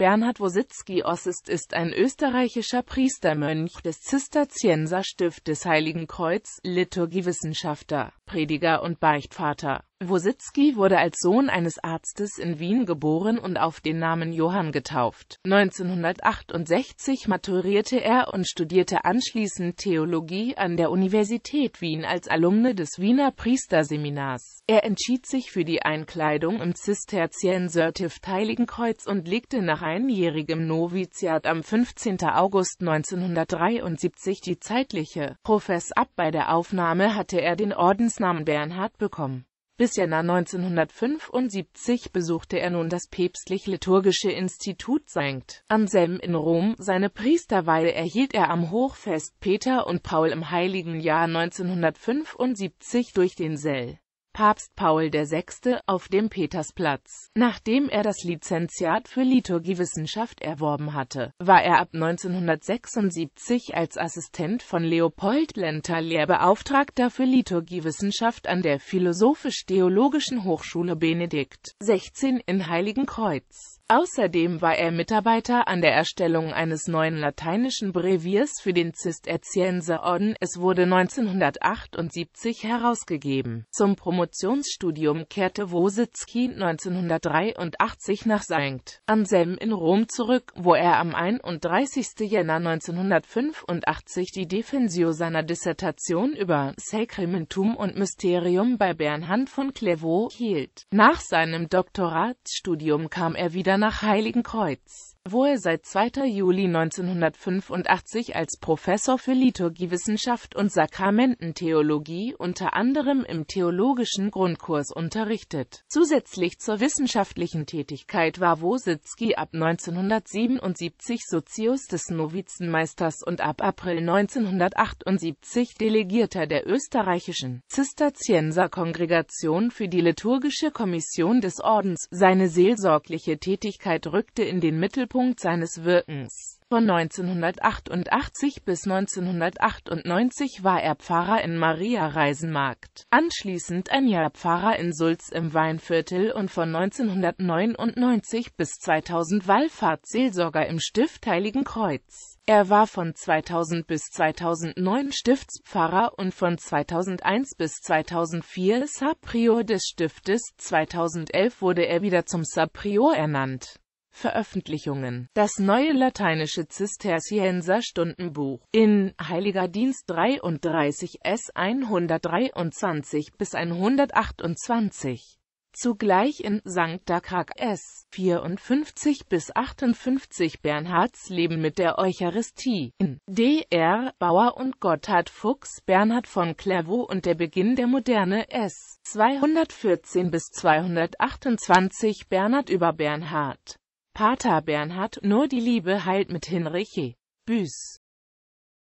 Bernhard Wositzki Ossist ist ein österreichischer Priestermönch des Zisterzienser Heiligen Kreuz, Liturgiewissenschaftler, Prediger und Beichtvater. Wositzki wurde als Sohn eines Arztes in Wien geboren und auf den Namen Johann getauft. 1968 maturierte er und studierte anschließend Theologie an der Universität Wien als Alumne des Wiener Priesterseminars. Er entschied sich für die Einkleidung im Zisterzienserstift Heiligenkreuz und legte nach einjährigem Noviziat am 15. August 1973 die zeitliche Profess ab. Bei der Aufnahme hatte er den Ordensnamen Bernhard bekommen bis Jänner 1975 besuchte er nun das päpstlich-liturgische Institut St. Anselm in Rom. Seine Priesterweihe erhielt er am Hochfest Peter und Paul im Heiligen Jahr 1975 durch den Sell. Papst Paul VI. auf dem Petersplatz. Nachdem er das Lizenziat für Liturgiewissenschaft erworben hatte, war er ab 1976 als Assistent von Leopold Lenter Lehrbeauftragter für Liturgiewissenschaft an der Philosophisch-Theologischen Hochschule Benedikt 16 in Heiligenkreuz Außerdem war er Mitarbeiter an der Erstellung eines neuen lateinischen Breviers für den Zisterzienserorden, es wurde 1978 herausgegeben. Zum Promotionsstudium kehrte Wositzki 1983 nach St. Anselm in Rom zurück, wo er am 31. Jänner 1985 die Defensio seiner Dissertation über Sacramentum und Mysterium bei Bernhard von Clairvaux hielt. Nach seinem Doktoratsstudium kam er wieder nach Heiligenkreuz wo er seit 2. Juli 1985 als Professor für Liturgiewissenschaft und Sakramententheologie unter anderem im Theologischen Grundkurs unterrichtet. Zusätzlich zur wissenschaftlichen Tätigkeit war Wositzki ab 1977 Sozius des Novizenmeisters und ab April 1978 Delegierter der österreichischen Zisterzienserkongregation für die liturgische Kommission des Ordens. Seine seelsorgliche Tätigkeit rückte in den Mittelpunkt Höhepunkt seines Wirkens. Von 1988 bis 1998 war er Pfarrer in Maria Reisenmarkt, anschließend ein Jahr Pfarrer in Sulz im Weinviertel und von 1999 bis 2000 Wallfahrtsseelsorger im Stift Heiligen Kreuz. Er war von 2000 bis 2009 Stiftspfarrer und von 2001 bis 2004 Subprior des Stiftes. 2011 wurde er wieder zum Subprior ernannt. Veröffentlichungen. Das neue lateinische Zisterzienser Stundenbuch in Heiliger Dienst 33 S 123 bis 128. Zugleich in Sancta Krag S. 54 bis 58 Bernhards Leben mit der Eucharistie in D.R. Bauer und Gotthard Fuchs Bernhard von Clairvaux und der Beginn der Moderne S. 214 bis 228 Bernhard über Bernhard Pater Bernhard, nur die Liebe heilt mit Hinrich Büß.